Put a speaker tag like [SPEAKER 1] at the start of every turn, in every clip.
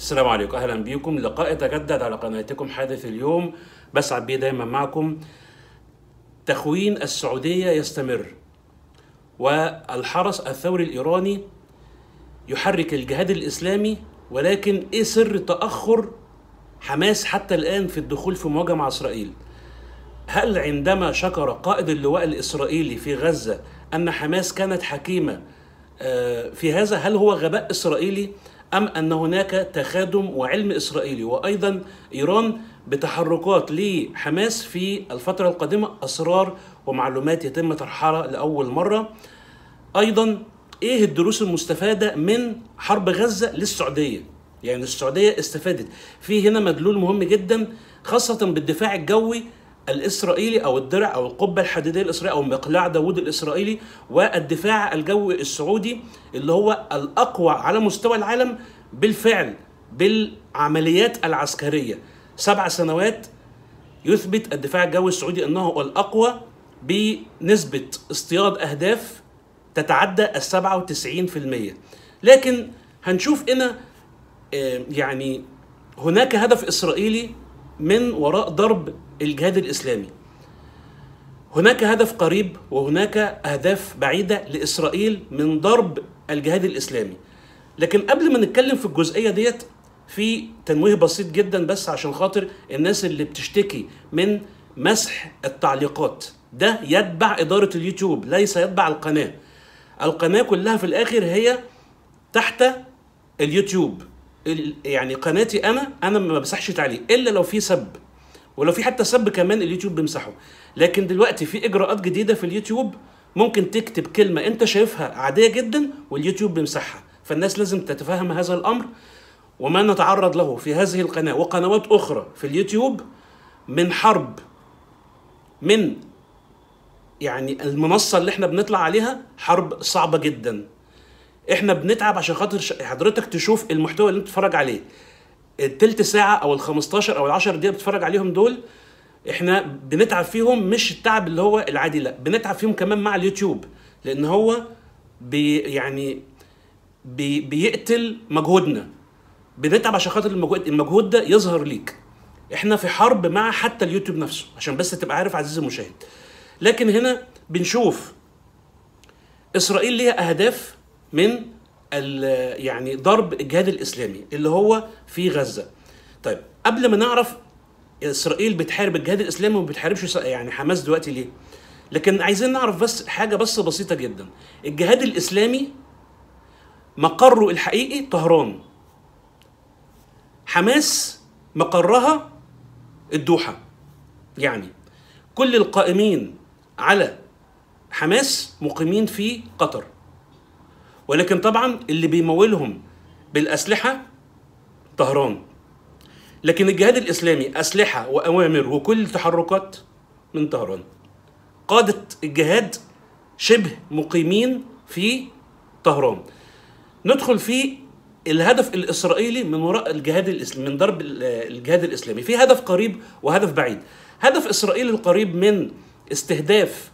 [SPEAKER 1] السلام عليكم اهلا بيكم لقاء يتجدد على قناتكم حادث اليوم بسعد بيه دايما معكم تخوين السعوديه يستمر والحرس الثوري الايراني يحرك الجهاد الاسلامي ولكن ايه سر تاخر حماس حتى الان في الدخول في مواجهه مع اسرائيل هل عندما شكر قائد اللواء الاسرائيلي في غزه ان حماس كانت حكيمه آه، في هذا هل هو غباء اسرائيلي أم أن هناك تخادم وعلم إسرائيلي وأيضا إيران بتحركات لحماس في الفترة القادمة أسرار ومعلومات يتم طرحها لأول مرة أيضا إيه الدروس المستفادة من حرب غزة للسعودية يعني السعودية استفادت في هنا مدلول مهم جدا خاصة بالدفاع الجوي الاسرائيلي او الدرع او القبه الحديديه الاسرائيليه او مقلاع داوود الاسرائيلي والدفاع الجوي السعودي اللي هو الاقوى على مستوى العالم بالفعل بالعمليات العسكريه سبع سنوات يثبت الدفاع الجوي السعودي انه هو الاقوى بنسبه اصطياد اهداف تتعدى ال 97% لكن هنشوف هنا آه، يعني هناك هدف اسرائيلي من وراء ضرب الجهاد الاسلامي هناك هدف قريب وهناك اهداف بعيده لاسرائيل من ضرب الجهاد الاسلامي لكن قبل ما نتكلم في الجزئيه ديت في تنويه بسيط جدا بس عشان خاطر الناس اللي بتشتكي من مسح التعليقات ده يتبع اداره اليوتيوب ليس يتبع القناه القناه كلها في الاخر هي تحت اليوتيوب يعني قناتي انا انا ما بمسحش تعليق الا لو في سب ولو في حتى سب كمان اليوتيوب بيمسحه لكن دلوقتي في اجراءات جديده في اليوتيوب ممكن تكتب كلمه انت شايفها عاديه جدا واليوتيوب بيمسحها فالناس لازم تتفهم هذا الامر وما نتعرض له في هذه القناه وقنوات اخرى في اليوتيوب من حرب من يعني المنصه اللي احنا بنطلع عليها حرب صعبه جدا احنا بنتعب عشان خاطر حضرتك تشوف المحتوى اللي انت بتتفرج عليه التلت ساعه او ال 15 او ال 10 دقيقه بتتفرج عليهم دول احنا بنتعب فيهم مش التعب اللي هو العادي لا بنتعب فيهم كمان مع اليوتيوب لان هو بي يعني بي بيقتل مجهودنا بنتعب عشان خاطر المجهود المجهود ده يظهر ليك احنا في حرب مع حتى اليوتيوب نفسه عشان بس تبقى عارف عزيزي المشاهد لكن هنا بنشوف اسرائيل ليها اهداف من يعني ضرب الجهاد الاسلامي اللي هو في غزه. طيب قبل ما نعرف اسرائيل بتحارب الجهاد الاسلامي وما بتحاربش يعني حماس دلوقتي ليه؟ لكن عايزين نعرف بس حاجه بس بسيطه جدا الجهاد الاسلامي مقره الحقيقي طهران حماس مقرها الدوحه يعني كل القائمين على حماس مقيمين في قطر ولكن طبعا اللي بيمولهم بالاسلحه طهران لكن الجهاد الاسلامي اسلحه واوامر وكل تحركات من طهران قاده الجهاد شبه مقيمين في طهران ندخل في الهدف الاسرائيلي من وراء الجهاد الاسلامي من ضرب الجهاد الاسلامي في هدف قريب وهدف بعيد هدف اسرائيل القريب من استهداف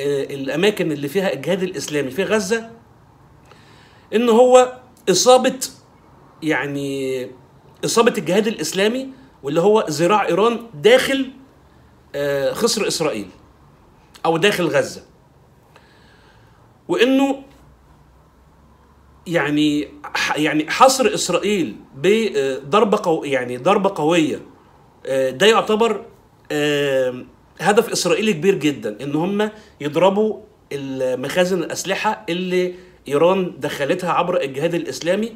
[SPEAKER 1] آه، الاماكن اللي فيها الجهاد الاسلامي في غزه ان هو اصابه يعني اصابه الجهاد الاسلامي واللي هو ذراع ايران داخل آه، خصر اسرائيل او داخل غزه وانه يعني يعني حصر اسرائيل بضربه آه، قو يعني ضربه قويه آه، ده يعتبر هدف اسرائيلي كبير جدا ان هم يضربوا مخازن الاسلحه اللي ايران دخلتها عبر الجهاد الاسلامي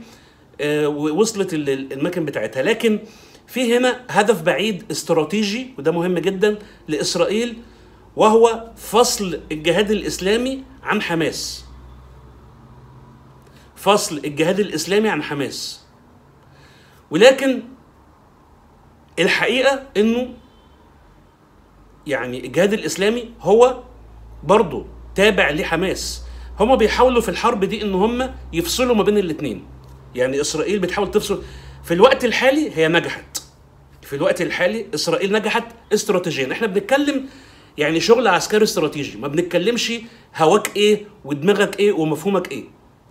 [SPEAKER 1] آه، ووصلت الاماكن بتاعتها لكن في هنا هدف بعيد استراتيجي وده مهم جدا لاسرائيل وهو فصل الجهاد الاسلامي عن حماس فصل الجهاد الاسلامي عن حماس ولكن الحقيقه انه يعني الجهاد الاسلامي هو برضه تابع لحماس هما بيحاولوا في الحرب دي ان هم يفصلوا ما بين الاثنين يعني اسرائيل بتحاول تفصل في الوقت الحالي هي نجحت في الوقت الحالي اسرائيل نجحت استراتيجيا احنا بنتكلم يعني شغل عسكري استراتيجي ما بنتكلمش هواك ايه ودماغك ايه ومفهومك ايه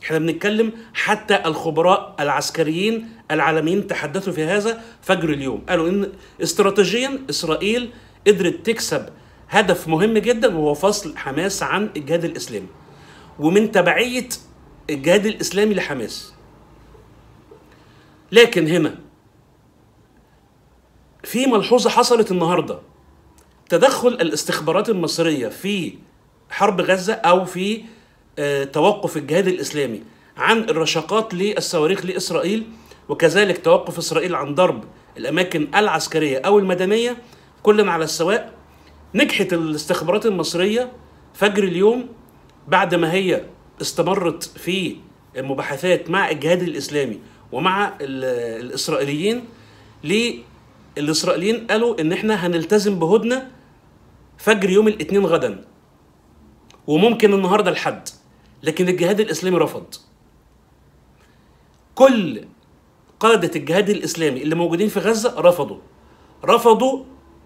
[SPEAKER 1] احنا بنتكلم حتى الخبراء العسكريين العالميين تحدثوا في هذا فجر اليوم قالوا ان استراتيجيا اسرائيل قدرت تكسب هدف مهم جدا وهو فصل حماس عن الجهاد الاسلامي ومن تبعية الجهاد الإسلامي لحماس لكن هنا في ملحوظة حصلت النهاردة تدخل الاستخبارات المصرية في حرب غزة أو في آه، توقف الجهاد الإسلامي عن الرشاقات للصواريخ لإسرائيل وكذلك توقف إسرائيل عن ضرب الأماكن العسكرية أو المدنية كل على السواء نجحت الاستخبارات المصرية فجر اليوم بعد ما هي استمرت في المباحثات مع الجهاد الاسلامي ومع الاسرائيليين ليه الاسرائيليين قالوا ان احنا هنلتزم بهدنه فجر يوم الاثنين غدا وممكن النهارده الحد لكن الجهاد الاسلامي رفض كل قادة الجهاد الإسلامي اللي موجودين في غزة رفضوا رفضوا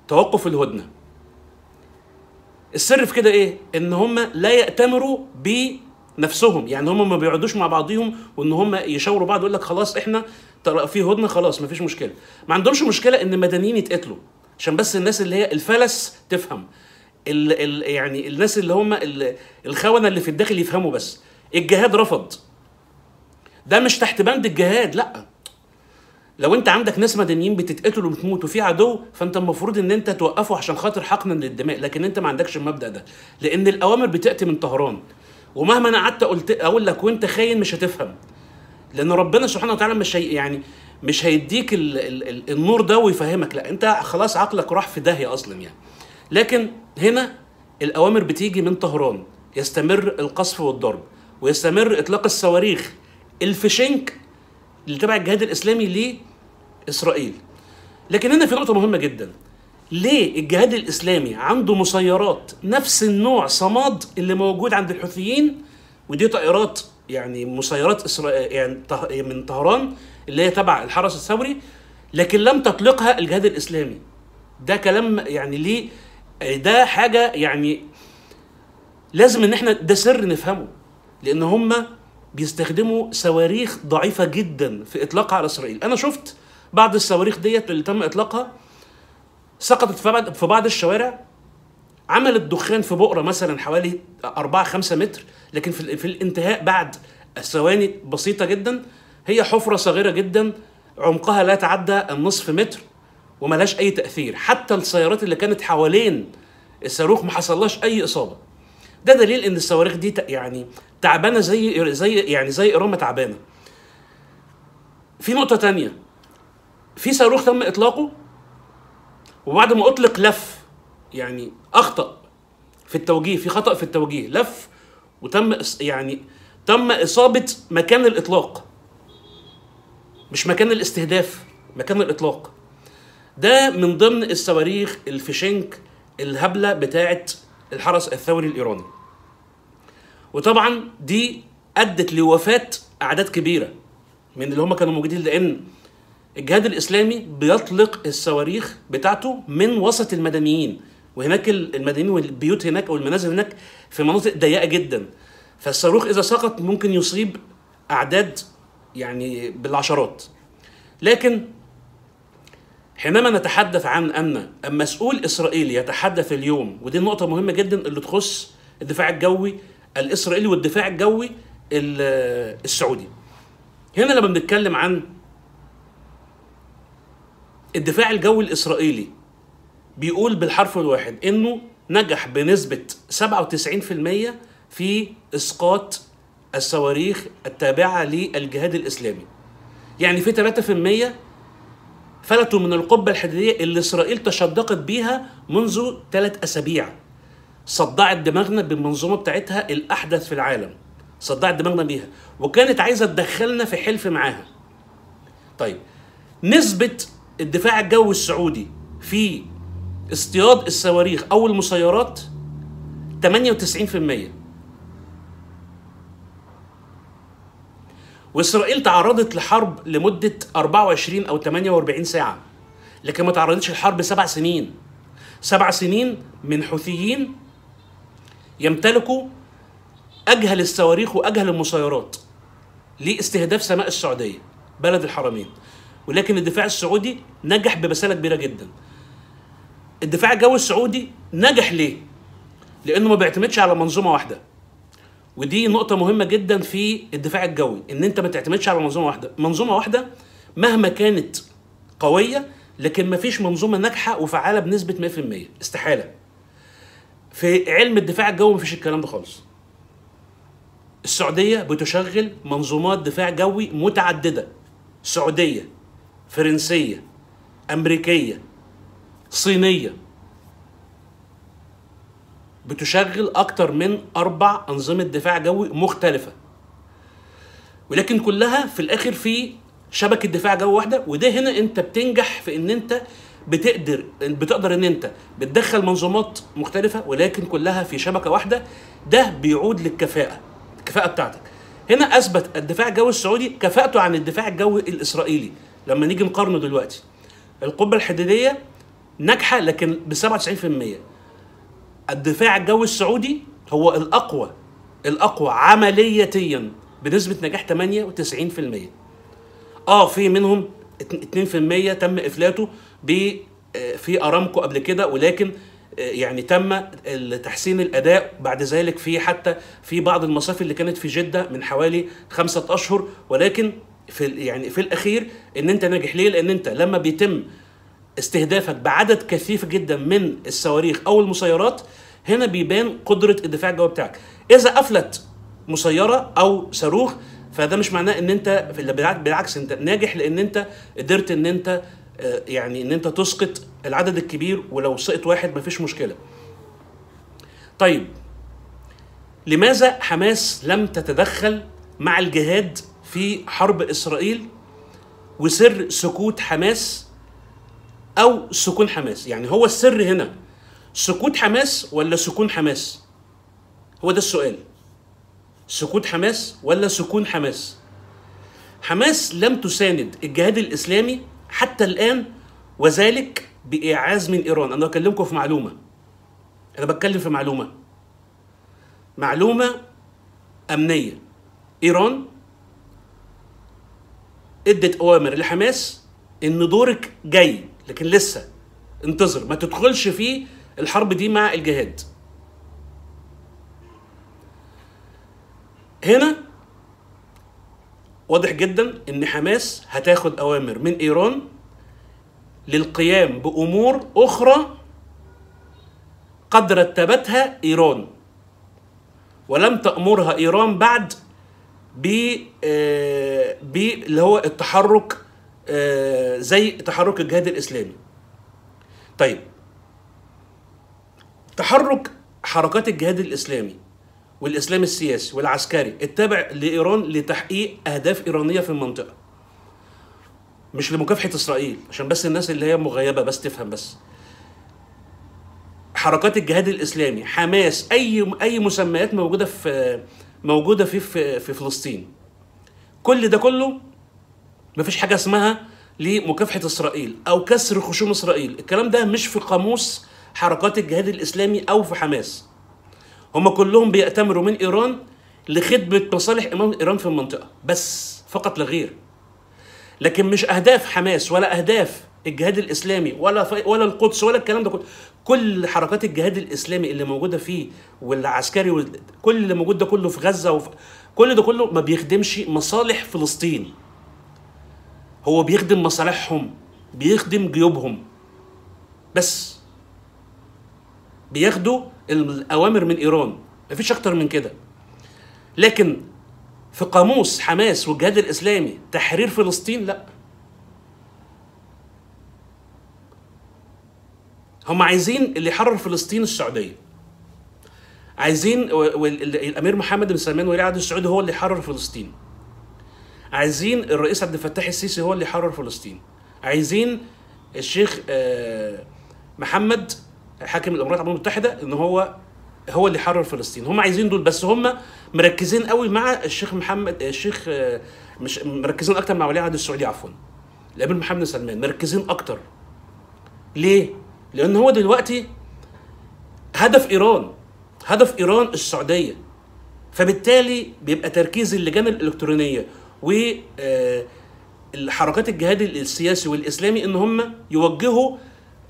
[SPEAKER 1] توقف الهدنة السر في كده ايه ان هم لا ياتمروا بنفسهم يعني هم ما بيقعدوش مع بعضيهم وان هم يشاوروا بعض ويقول لك خلاص احنا في هدنه خلاص ما فيش مشكله ما عندهمش مشكله ان مدنيين يتقتلوا عشان بس الناس اللي هي الفلس تفهم ال ال يعني الناس اللي هم الخونه اللي في الداخل يفهموا بس الجهاد رفض ده مش تحت بند الجهاد لا لو انت عندك ناس مدنيين بتتقتل وبتموت وفي عدو فانت المفروض ان انت توقفه عشان خاطر حقنا للدماء لكن انت ما عندكش المبدا ده لان الاوامر بتاتي من طهران ومهما انا قعدت قلت اقول لك وانت خاين مش هتفهم لان ربنا سبحانه وتعالى مش هي يعني مش هيديك الـ الـ الـ النور ده ويفهمك لا انت خلاص عقلك راح في داهيه اصلا يعني لكن هنا الاوامر بتيجي من طهران يستمر القصف والضرب ويستمر اطلاق الصواريخ الفشنك اللي تبع الجهاد الاسلامي لاسرائيل لكن هنا في نقطه مهمه جدا ليه الجهاد الاسلامي عنده مسيرات نفس النوع صماد اللي موجود عند الحوثيين ودي طائرات يعني مسيرات اسرائيل يعني من طهران اللي هي تبع الحرس الثوري لكن لم تطلقها الجهاد الاسلامي ده كلام يعني ليه ده حاجه يعني لازم ان احنا ده سر نفهمه لان هم بيستخدموا صواريخ ضعيفه جدا في اطلاقها على اسرائيل انا شفت بعض الصواريخ ديت اللي تم اطلاقها سقطت في بعض الشوارع عملت دخان في بؤره مثلا حوالي 4 5 متر لكن في, في الانتهاء بعد ثواني بسيطه جدا هي حفره صغيره جدا عمقها لا يتعدى النصف متر وملهاش اي تاثير حتى السيارات اللي كانت حوالين الصاروخ ما حصلهاش اي اصابه ده دليل ان الصواريخ دي يعني تعبانه زي زي يعني زي ايران تعبانه في نقطه تانية في صاروخ تم اطلاقه وبعد ما اطلق لف يعني اخطا في التوجيه في خطا في التوجيه لف وتم يعني تم اصابه مكان الاطلاق مش مكان الاستهداف مكان الاطلاق ده من ضمن الصواريخ الفشنك الهبله بتاعه الحرس الثوري الايراني وطبعا دي ادت لوفاه اعداد كبيره من اللي هم كانوا موجودين لان الجهاد الاسلامي بيطلق الصواريخ بتاعته من وسط المدنيين وهناك المدنيين والبيوت هناك او المنازل هناك في مناطق ضيقه جدا فالصاروخ اذا سقط ممكن يصيب اعداد يعني بالعشرات لكن حينما نتحدث عن أن مسؤول إسرائيلي يتحدث اليوم ودي نقطة مهمة جدا اللي تخص الدفاع الجوي الإسرائيلي والدفاع الجوي السعودي هنا لما بنتكلم عن الدفاع الجوي الإسرائيلي بيقول بالحرف الواحد إنه نجح بنسبة 97% في إسقاط الصواريخ التابعة للجهاد الإسلامي يعني في 3% فلتوا من القبة الحديدية اللي إسرائيل تشدقت بيها منذ ثلاث أسابيع صدعت دماغنا بالمنظومة بتاعتها الأحدث في العالم صدعت دماغنا بيها وكانت عايزة تدخلنا في حلف معاها طيب نسبة الدفاع الجوي السعودي في اصطياد الصواريخ أو المسيرات 98% واسرائيل تعرضت لحرب لمده 24 او 48 ساعه لكن ما تعرضتش لحرب سبع سنين سبع سنين من حوثيين يمتلكوا اجهل الصواريخ واجهل المسيرات لاستهداف سماء السعوديه بلد الحرمين ولكن الدفاع السعودي نجح ببساله كبيره جدا الدفاع الجوي السعودي نجح ليه لانه ما بيعتمدش على منظومه واحده ودي نقطه مهمه جدا في الدفاع الجوي ان انت ما تعتمدش على منظومه واحده منظومه واحده مهما كانت قويه لكن ما فيش منظومه ناجحه وفعاله بنسبه 100% استحاله في علم الدفاع الجوي ما فيش الكلام ده خالص السعوديه بتشغل منظومات دفاع جوي متعدده سعوديه فرنسيه امريكيه صينيه بتشغل أكتر من أربع أنظمة دفاع جوي مختلفة ولكن كلها في الآخر في شبكة دفاع جوي واحدة وده هنا أنت بتنجح في إن أنت بتقدر بتقدر ان انت بتدخل منظومات مختلفه ولكن كلها في شبكه واحده ده بيعود للكفاءه الكفاءه بتاعتك هنا اثبت الدفاع الجوي السعودي كفاءته عن الدفاع الجوي الاسرائيلي لما نيجي نقارنه دلوقتي القبه الحديديه ناجحه لكن ب 97% الدفاع الجوي السعودي هو الاقوى الاقوى عمليتيا بنسبه نجاح 98% اه في منهم 2% تم افلاته ب آه، في ارامكو قبل كده ولكن آه، يعني تم تحسين الاداء بعد ذلك في حتى في بعض المصافي اللي كانت في جده من حوالي خمسة اشهر ولكن في يعني في الاخير ان انت ناجح ليه لان انت لما بيتم استهدافك بعدد كثيف جدا من الصواريخ او المسيرات هنا بيبان قدره الدفاع الجوي بتاعك اذا قفلت مسيره او صاروخ فده مش معناه ان انت بالعكس انت ناجح لان انت قدرت ان انت آه، يعني ان انت تسقط العدد الكبير ولو سقط واحد مفيش مشكله طيب لماذا حماس لم تتدخل مع الجهاد في حرب اسرائيل وسر سكوت حماس او سكون حماس يعني هو السر هنا سكوت حماس ولا سكون حماس هو ده السؤال سكوت حماس ولا سكون حماس حماس لم تساند الجهاد الاسلامي حتى الان وذلك باعاز من ايران انا بكلمكم في معلومه انا بتكلم في معلومه معلومه امنيه ايران ادت اوامر لحماس ان دورك جاي لكن لسه انتظر ما تدخلش فيه الحرب دي مع الجهاد هنا واضح جدا ان حماس هتاخد اوامر من ايران للقيام بامور اخرى قد رتبتها ايران ولم تامرها ايران بعد ب آه، ب اللي هو التحرك آه، زي تحرك الجهاد الاسلامي طيب تحرك حركات الجهاد الاسلامي والاسلام السياسي والعسكري التابع لايران لتحقيق اهداف ايرانيه في المنطقه مش لمكافحه اسرائيل عشان بس الناس اللي هي مغيبه بس تفهم بس حركات الجهاد الاسلامي حماس اي اي مسميات موجوده في موجوده في في, في فلسطين كل ده كله مفيش حاجه اسمها لمكافحه اسرائيل او كسر خشوم اسرائيل الكلام ده مش في قاموس حركات الجهاد الإسلامي أو في حماس هم كلهم بيأتمروا من إيران لخدمة مصالح إيران في المنطقة بس فقط لا غير لكن مش أهداف حماس ولا أهداف الجهاد الإسلامي ولا ولا القدس ولا الكلام ده كله كل حركات الجهاد الإسلامي اللي موجودة فيه والعسكري كل اللي موجود ده كله في غزة وفي كل ده كله ما بيخدمش مصالح فلسطين هو بيخدم مصالحهم بيخدم جيوبهم بس بياخدوا الاوامر من ايران مفيش اكتر من كده لكن في قاموس حماس والجهاد الاسلامي تحرير فلسطين لا هم عايزين اللي يحرر فلسطين السعوديه عايزين الامير محمد بن سلمان ولي عهد السعودي هو اللي يحرر فلسطين عايزين الرئيس عبد الفتاح السيسي هو اللي يحرر فلسطين عايزين الشيخ آه، محمد حاكم الامارات العربيه المتحده ان هو هو اللي يحرر فلسطين هم عايزين دول بس هم مركزين قوي مع الشيخ محمد الشيخ آه، مش مركزين اكتر مع ولي عهد السعودي عفوا الامير محمد سلمان مركزين اكتر ليه لان هو دلوقتي هدف ايران هدف ايران السعوديه فبالتالي بيبقى تركيز اللجان الالكترونيه و آه، الحركات الجهاد السياسي والاسلامي ان هم يوجهوا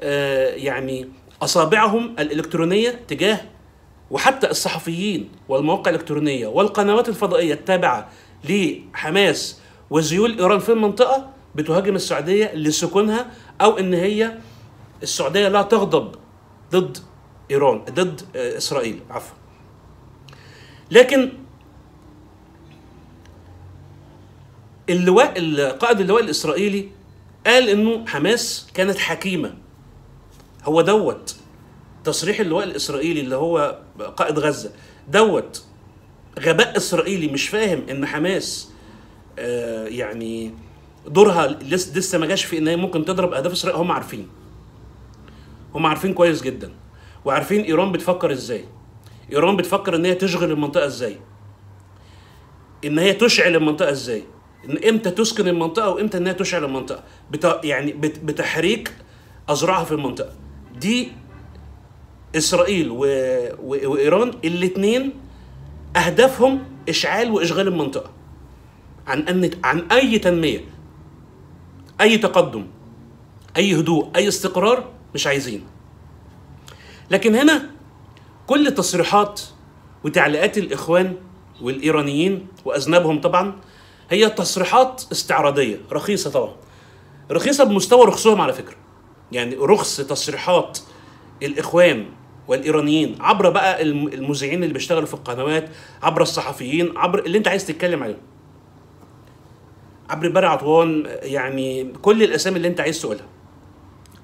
[SPEAKER 1] آه، يعني أصابعهم الإلكترونية تجاه وحتى الصحفيين والمواقع الإلكترونية والقنوات الفضائية التابعة لحماس وذيول إيران في المنطقة بتهاجم السعودية لسكونها أو إن هي السعودية لا تغضب ضد إيران ضد إسرائيل عفوا لكن اللواء قائد اللواء الإسرائيلي قال إنه حماس كانت حكيمة هو دوت تصريح اللواء الاسرائيلي اللي هو قائد غزه دوت غباء اسرائيلي مش فاهم ان حماس آه، يعني دورها لسه ما جاش في ان هي ممكن تضرب اهداف اسرائيل هم عارفين هم عارفين كويس جدا وعارفين ايران بتفكر ازاي ايران بتفكر ان هي تشغل المنطقه ازاي ان هي تشعل المنطقه ازاي ان امتى تسكن المنطقه وامتى انها تشعل المنطقه بتا يعني بتحريك اذرعها في المنطقه دي اسرائيل و... و... وايران الاثنين اهدافهم اشعال واشغال المنطقه عن ان عن اي تنميه اي تقدم اي هدوء اي استقرار مش عايزين لكن هنا كل تصريحات وتعليقات الاخوان والايرانيين واذنابهم طبعا هي تصريحات استعراضيه رخيصه طبعا رخيصه بمستوى رخصهم على فكره يعني رخص تصريحات الاخوان والايرانيين عبر بقى المذيعين اللي بيشتغلوا في القنوات عبر الصحفيين عبر اللي انت عايز تتكلم عليه عبر برع عطوان يعني كل الاسامي اللي انت عايز تقولها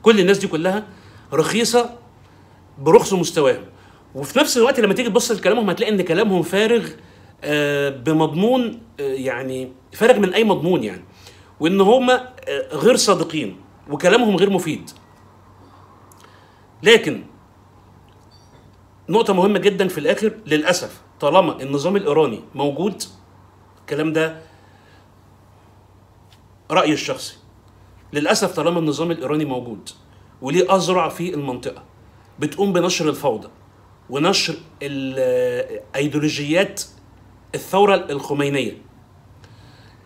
[SPEAKER 1] كل الناس دي كلها رخيصه برخص مستواهم وفي نفس الوقت لما تيجي تبص لكلامهم هتلاقي ان كلامهم فارغ آه، بمضمون آه، يعني فارغ من اي مضمون يعني وان هم آه، غير صادقين وكلامهم غير مفيد لكن نقطة مهمة جدا في الآخر للأسف طالما النظام الإيراني موجود الكلام ده رأيي الشخصي للأسف طالما النظام الإيراني موجود وليه أذرع في المنطقة بتقوم بنشر الفوضى ونشر الأيديولوجيات الثورة الخمينية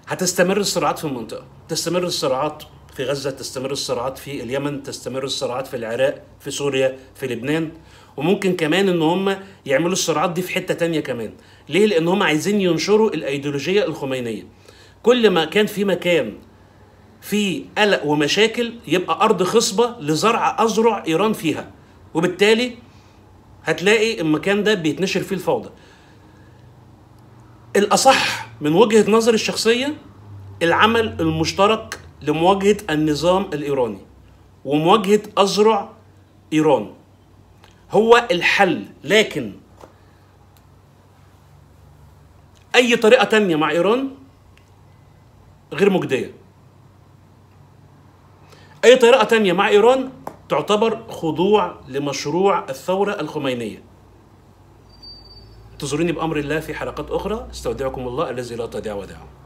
[SPEAKER 1] هتستمر الصراعات في المنطقة تستمر الصراعات في غزة تستمر الصراعات في اليمن تستمر الصراعات في العراق في سوريا في لبنان وممكن كمان ان هم يعملوا الصراعات دي في حتة تانية كمان ليه لان هم عايزين ينشروا الايديولوجية الخمينية كل ما كان في مكان في قلق ومشاكل يبقى ارض خصبة لزرع ازرع ايران فيها وبالتالي هتلاقي المكان ده بيتنشر فيه الفوضى الأصح من وجهة نظري الشخصية العمل المشترك لمواجهة النظام الإيراني ومواجهة أذرع إيران هو الحل لكن أي طريقة تانية مع إيران غير مجدية أي طريقة تانية مع إيران تعتبر خضوع لمشروع الثورة الخمينية انتظروني بأمر الله في حلقات أخرى استودعكم الله الذي لا تضيع وداعه